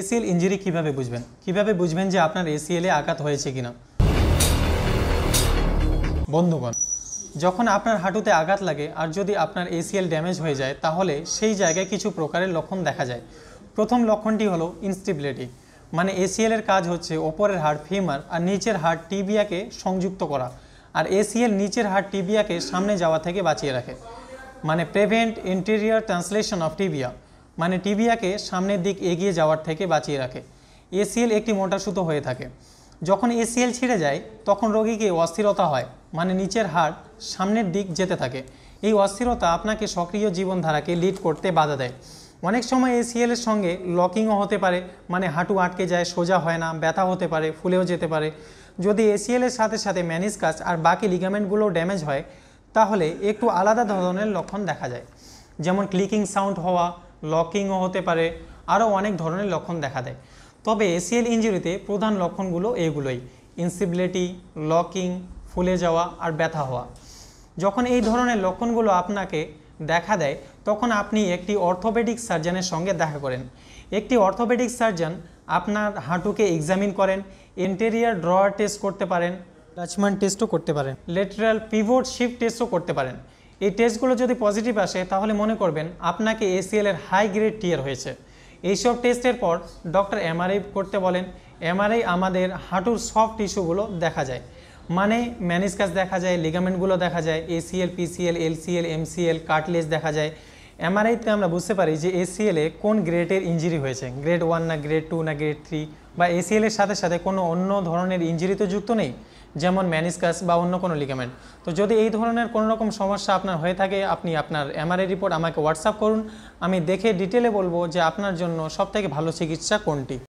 ACL injury কিভাবে বুঝবেন কিভাবে বুঝবেন যে আপনার এসিএলে আঘাত হয়েছে কিনা বন্ধুগণ যখন আপনার হাঁটুতে আঘাত লাগে আর যদি আপনার এসিএল ড্যামেজ হয়ে যায় তাহলে সেই জায়গায় কিছু প্রকারের লক্ষণ দেখা যায় প্রথম লক্ষণটি হলো ইনস্টেবিলিটি মানে এসিএলের কাজ হচ্ছে ওপরের হাড় ফিমার আর নিচের হাড় টিবিয়াকে সংযুক্ত করা আর এসিএল নিচের হাড় টিবিয়াকে সামনে যাওয়া থেকে বাঁচিয়ে রাখে মানে prevent anterior translation of tibia মানে টিভিয়াকে সামনের দিক এগিয়ে যাওয়ার থেকে বাঁচিয়ে রাখে এসিএল একটি মোটা সুতো হয়ে থাকে যখন এসিএল ছিঁড়ে যায় তখন রোগীকে অস্থিরতা হয় মানে নিচের হাড় সামনের দিক যেতে থাকে এই অস্থিরতা আপনাকে সক্রিয় জীবনধারাকে লিড করতে বাধা দেয় অনেক সময় এসিএলের সঙ্গে লকিংও হতে পারে মানে হাঁটু আটকে যায় সোজা হয় না ব্যথা হতে পারে ফুলেও যেতে পারে যদি এসিএলের সাথে সাথে ম্যানিস কাজ আর বাকি লিগামেন্টগুলো ড্যামেজ হয় তাহলে একটু আলাদা ধরনের লক্ষণ দেখা যায় যেমন ক্লিকিং সাউন্ড হওয়া লকিংও হতে পারে আরও অনেক ধরনের লক্ষণ দেখা দেয় তবে এসিএল ইঞ্জুরিতে প্রধান লক্ষণগুলো এগুলোই ইনসিবিলিটি লকিং ফুলে যাওয়া আর ব্যথা হওয়া যখন এই ধরনের লক্ষণগুলো আপনাকে দেখা দেয় তখন আপনি একটি অর্থোপেডিক সার্জনের সঙ্গে দেখা করেন একটি অর্থোপেডিক সার্জন আপনার হাঁটুকে এক্সামিন করেন ইন্টেরিয়ার ড্রয়ার টেস্ট করতে পারেন টাচমান টেস্টও করতে পারেন লেটারাল পিভোট শিফট টেস্টও করতে পারেন এই টেস্টগুলো যদি পজিটিভ আসে তাহলে মনে করবেন আপনাকে এসিএল এর হাই গ্রেড টিয়ার হয়েছে এইসব টেস্টের পর ডক্টর এমআরআই করতে বলেন এমআরআই আমাদের হাঁটুর সফট টিস্যুগুলো দেখা যায় মানে ম্যানিসকাস দেখা যায় লিগামেন্টগুলো দেখা যায় ACL PCL LCL MCL cartilage দেখা যায় এমআরআইতে আমরা বুঝতে পারি যে এসিএলে কোন গ্রেডের ইঞ্জুরি হয়েছে গ্রেড ওয়ান না গ্রেড টু না গ্রেড থ্রি বা এসিএলের সাথে সাথে কোনো অন্য ধরনের ইঞ্জুরি তো যুক্ত নেই যেমন ম্যানিসকাস বা অন্য কোনো লিগামেন্ট তো যদি এই ধরনের কোনো রকম সমস্যা আপনার হয়ে থাকে আপনি আপনার এমআরআই রিপোর্ট আমাকে হোয়াটসঅ্যাপ করুন আমি দেখে ডিটেলে বলবো যে আপনার জন্য সবথেকে ভালো চিকিৎসা কোনটি